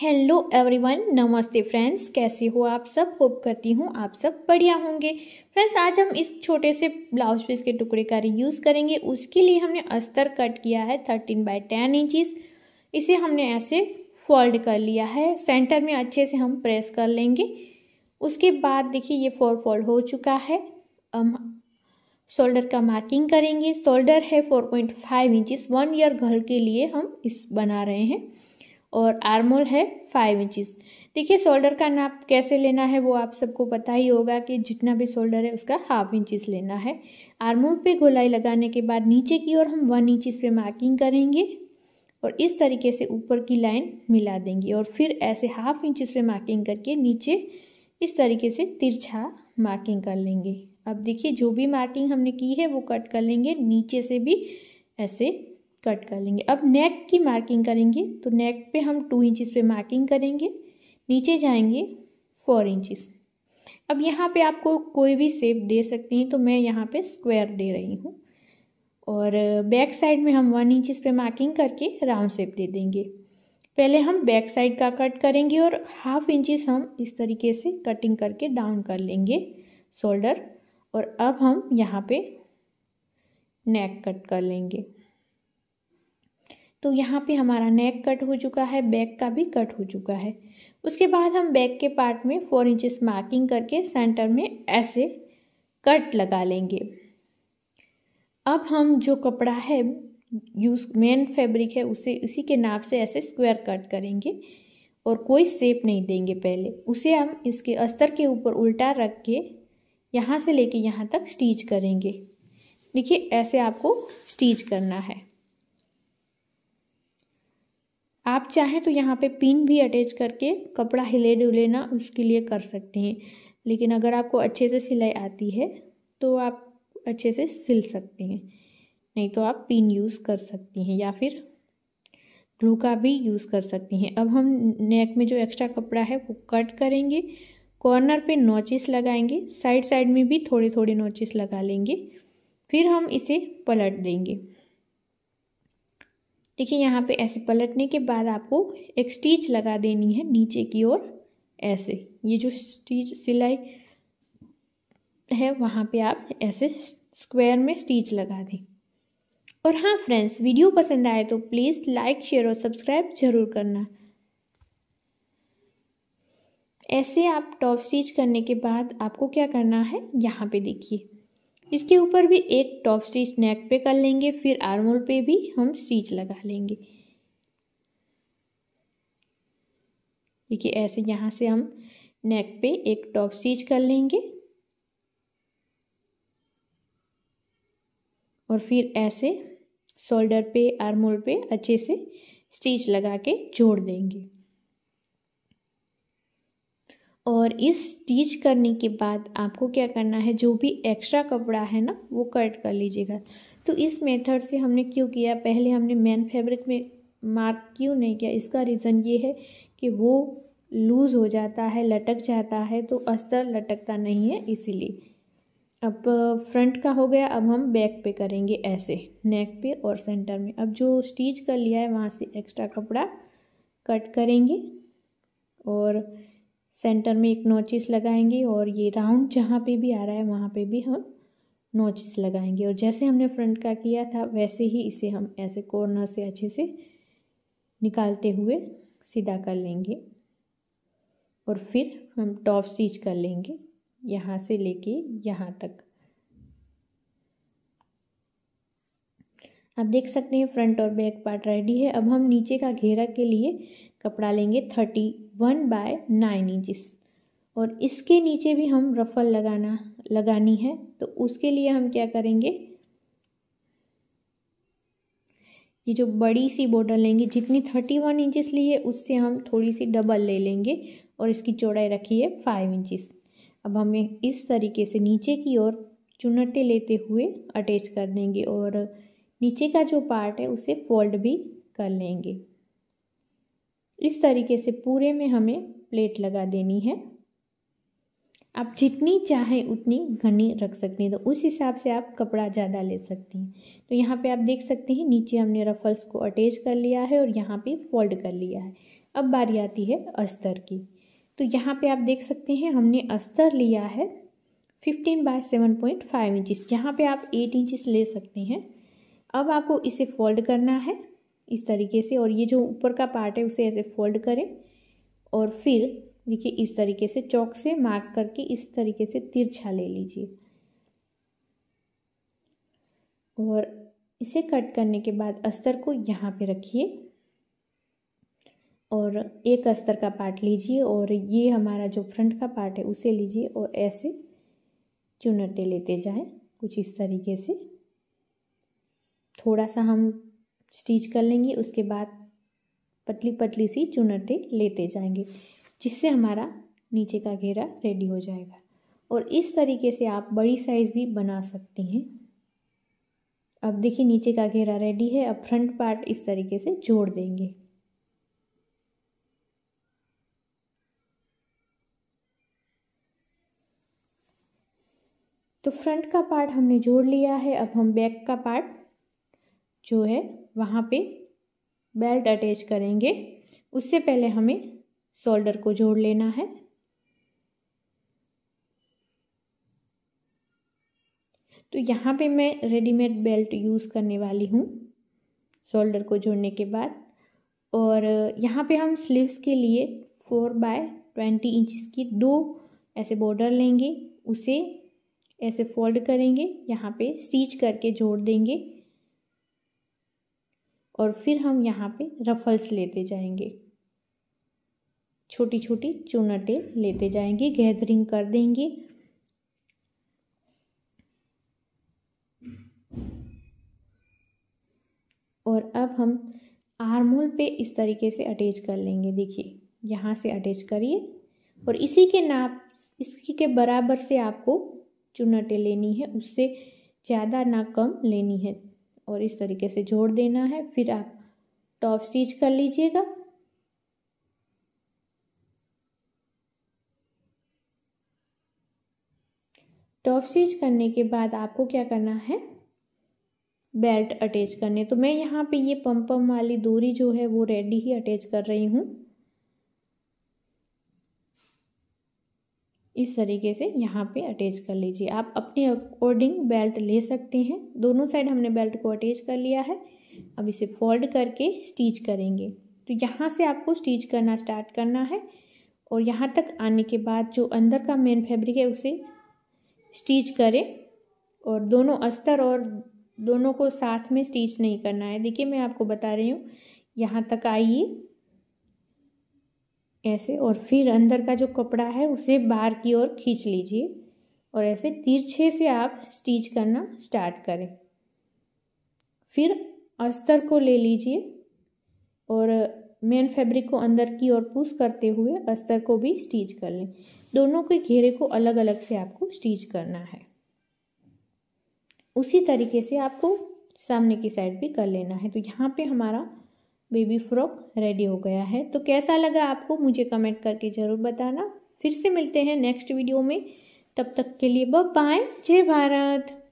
hello everyone नमस्ते friends कैसे हो आप सब होप करती हूँ आप सब बढ़िया होंगे फ्रेंड्स आज हम इस छोटे से ब्लाउज पीस के टुकड़े का यूज़ करेंगे उसके लिए हमने अस्तर कट किया है थर्टीन बाई टेन इंचिस इसे हमने ऐसे फोल्ड कर लिया है सेंटर में अच्छे से हम प्रेस कर लेंगे उसके बाद देखिए ये फोर फोल्ड हो चुका है हम शोल्डर का मार्किंग करेंगे शोल्डर है four point five inches one year घर के लिए हम इस बना रहे हैं और आर्मोल है फाइव इंचिस देखिए शोल्डर का नाप कैसे लेना है वो आप सबको पता ही होगा कि जितना भी शोल्डर है उसका हाफ इंचिस लेना है आर्मोल पे गोलाई लगाने के बाद नीचे की ओर हम वन इंचिस पे मार्किंग करेंगे और इस तरीके से ऊपर की लाइन मिला देंगे और फिर ऐसे हाफ इंचिस पे मार्किंग करके नीचे इस तरीके से तिरछा मार्किंग कर लेंगे अब देखिए जो भी मार्किंग हमने की है वो कट कर लेंगे नीचे से भी ऐसे कट कर लेंगे अब नेक की मार्किंग करेंगे तो नेक पे हम टू इंचज़ पे मार्किंग करेंगे नीचे जाएंगे फोर इंचज़ अब यहाँ पे आपको कोई भी शेप दे सकते हैं तो मैं यहाँ पे स्क्वायर दे रही हूँ और बैक साइड में हम वन इंचज़ पे मार्किंग करके राउंड शेप दे देंगे पहले हम बैक साइड का कट करेंगे और हाफ इंचज़ हम इस तरीके से कटिंग करके डाउन कर लेंगे शोल्डर और अब हम यहाँ पे नेक कट कर लेंगे तो यहाँ पे हमारा नेक कट हो चुका है बैक का भी कट हो चुका है उसके बाद हम बैक के पार्ट में फोर इंचेस मार्किंग करके सेंटर में ऐसे कट लगा लेंगे अब हम जो कपड़ा है यूज मेन फैब्रिक है उसे उसी के नाप से ऐसे स्क्वायर कट करेंगे और कोई सेप नहीं देंगे पहले उसे हम इसके अस्तर के ऊपर उल्टा रख के यहाँ से लेके यहाँ तक स्टिच करेंगे देखिए ऐसे आपको स्टिच करना है आप चाहें तो यहाँ पे पिन भी अटैच करके कपड़ा हिले डुले ना उसके लिए कर सकते हैं लेकिन अगर आपको अच्छे से सिलाई आती है तो आप अच्छे से सिल सकते हैं नहीं तो आप पिन यूज़ कर सकती हैं या फिर ग्लू का भी यूज़ कर सकती हैं अब हम नेक में जो एक्स्ट्रा कपड़ा है वो कट करेंगे कॉर्नर पे नोचिस लगाएंगे साइड साइड में भी थोड़े थोड़े नोचिस लगा लेंगे फिर हम इसे पलट देंगे देखिए यहाँ पे ऐसे पलटने के बाद आपको एक स्टिच लगा देनी है नीचे की ओर ऐसे ये जो स्टिच सिलाई है वहाँ पे आप ऐसे स्क्वायर में स्टिच लगा दें और हाँ फ्रेंड्स वीडियो पसंद आए तो प्लीज़ लाइक शेयर और सब्सक्राइब जरूर करना ऐसे आप टॉप स्टिच करने के बाद आपको क्या करना है यहाँ पे देखिए इसके ऊपर भी एक टॉप स्टिच नेक पे कर लेंगे फिर आर्मोल पे भी हम स्टिच लगा लेंगे देखिए ऐसे यहाँ से हम नेक पे एक टॉप स्टिच कर लेंगे और फिर ऐसे शोल्डर पे आर्मोल पे अच्छे से स्टिच लगा के जोड़ देंगे और इस स्टिच करने के बाद आपको क्या करना है जो भी एक्स्ट्रा कपड़ा है ना वो कट कर लीजिएगा तो इस मेथड से हमने क्यों किया पहले हमने मेन फैब्रिक में मार्क क्यों नहीं किया इसका रीज़न ये है कि वो लूज़ हो जाता है लटक जाता है तो अस्तर लटकता नहीं है इसीलिए अब फ्रंट का हो गया अब हम बैक पे करेंगे ऐसे नेक पे और सेंटर में अब जो स्टिच कर लिया है वहाँ से एक्स्ट्रा कपड़ा कट करेंगे और सेंटर में एक नोचिस लगाएंगे और ये राउंड जहाँ पे भी आ रहा है वहाँ पे भी हम नोचिस लगाएंगे और जैसे हमने फ्रंट का किया था वैसे ही इसे हम ऐसे कॉर्नर से अच्छे से निकालते हुए सीधा कर लेंगे और फिर हम टॉप स्टिच कर लेंगे यहाँ से लेके यहाँ तक आप देख सकते हैं फ्रंट और बैक पार्ट रेडी है अब हम नीचे का घेरा के लिए कपड़ा लेंगे thirty one by nine inches और इसके नीचे भी हम रफल लगाना लगानी है तो उसके लिए हम क्या करेंगे ये जो बड़ी सी बोतल लेंगे जितनी थर्टी वन इंचज़ ली है उससे हम थोड़ी सी डबल ले लेंगे और इसकी चौड़ाई रखी है फाइव इंचिस अब हमें इस तरीके से नीचे की ओर चुनटे लेते हुए अटैच कर देंगे और नीचे का जो पार्ट है उसे फोल्ड भी कर लेंगे इस तरीके से पूरे में हमें प्लेट लगा देनी है आप जितनी चाहें उतनी घनी रख सकते हैं तो उस हिसाब से आप कपड़ा ज़्यादा ले सकते हैं तो यहाँ पे आप देख सकते हैं नीचे हमने रफल्स को अटैच कर लिया है और यहाँ पे फोल्ड कर लिया है अब बारी आती है अस्तर की तो यहाँ पे आप देख सकते हैं हमने अस्तर लिया है fifteen by seven point five inches यहाँ पर आप एट इंचिस ले सकते हैं अब आपको इसे फोल्ड करना है इस तरीके से और ये जो ऊपर का पार्ट है उसे ऐसे फोल्ड करें और फिर देखिए इस तरीके से चौक से मार्क करके इस तरीके से तिरछा ले लीजिए और इसे कट करने के बाद अस्तर को यहाँ पे रखिए और एक अस्तर का पार्ट लीजिए और ये हमारा जो फ्रंट का पार्ट है उसे लीजिए और ऐसे चुनटे लेते जाएं कुछ इस तरीके से थोड़ा सा हम स्टिच कर लेंगे उसके बाद पतली पतली सी चुनटे लेते जाएंगे जिससे हमारा नीचे का घेरा रेडी हो जाएगा और इस तरीके से आप बड़ी साइज़ भी बना सकते हैं अब देखिए नीचे का घेरा रेडी है अब फ्रंट पार्ट इस तरीके से जोड़ देंगे तो फ्रंट का पार्ट हमने जोड़ लिया है अब हम बैक का पार्ट जो है वहाँ पे बेल्ट अटैच करेंगे उससे पहले हमें सोल्डर को जोड़ लेना है तो यहाँ पे मैं रेडीमेड बेल्ट यूज़ करने वाली हूँ सोल्डर को जोड़ने के बाद और यहाँ पे हम स्लीव्स के लिए फोर बाय ट्वेंटी इंचज़ की दो ऐसे बॉर्डर लेंगे उसे ऐसे फोल्ड करेंगे यहाँ पे स्टिच करके जोड़ देंगे और फिर हम यहाँ पे रफल्स लेते जाएंगे छोटी छोटी चुनटें लेते जाएंगे गैदरिंग कर देंगे और अब हम आर्मोल पे इस तरीके से अटैच कर लेंगे देखिए यहाँ से अटैच करिए और इसी के नाप इसी के बराबर से आपको चुनटे लेनी है उससे ज़्यादा ना कम लेनी है और इस तरीके से जोड़ देना है फिर आप टॉप स्टिच कर लीजिएगा टॉप स्टिच करने के बाद आपको क्या करना है बेल्ट अटैच करने तो मैं यहाँ पे ये पम्पम वाली दूरी जो है वो रेडी ही अटैच कर रही हूँ इस तरीके से यहाँ पे अटैच कर लीजिए आप अपने अकॉर्डिंग बेल्ट ले सकते हैं दोनों साइड हमने बेल्ट को अटैच कर लिया है अब इसे फोल्ड करके स्टिच करेंगे तो यहाँ से आपको स्टिच करना स्टार्ट करना है और यहाँ तक आने के बाद जो अंदर का मेन फैब्रिक है उसे स्टिच करें और दोनों अस्तर और दोनों को साथ में स्टिच नहीं करना है देखिए मैं आपको बता रही हूँ यहाँ तक आइए ऐसे और फिर अंदर का जो कपड़ा है उसे बाहर की ओर खींच लीजिए और ऐसे तिरछे से आप स्टिच करना स्टार्ट करें फिर अस्तर को ले लीजिए और मेन फैब्रिक को अंदर की ओर पुश करते हुए अस्तर को भी स्टिच कर लें दोनों के घेरे को अलग अलग से आपको स्टिच करना है उसी तरीके से आपको सामने की साइड भी कर लेना है तो यहाँ पे हमारा बेबी फ्रॉक रेडी हो गया है तो कैसा लगा आपको मुझे कमेंट करके ज़रूर बताना फिर से मिलते हैं नेक्स्ट वीडियो में तब तक के लिए बाय जय भारत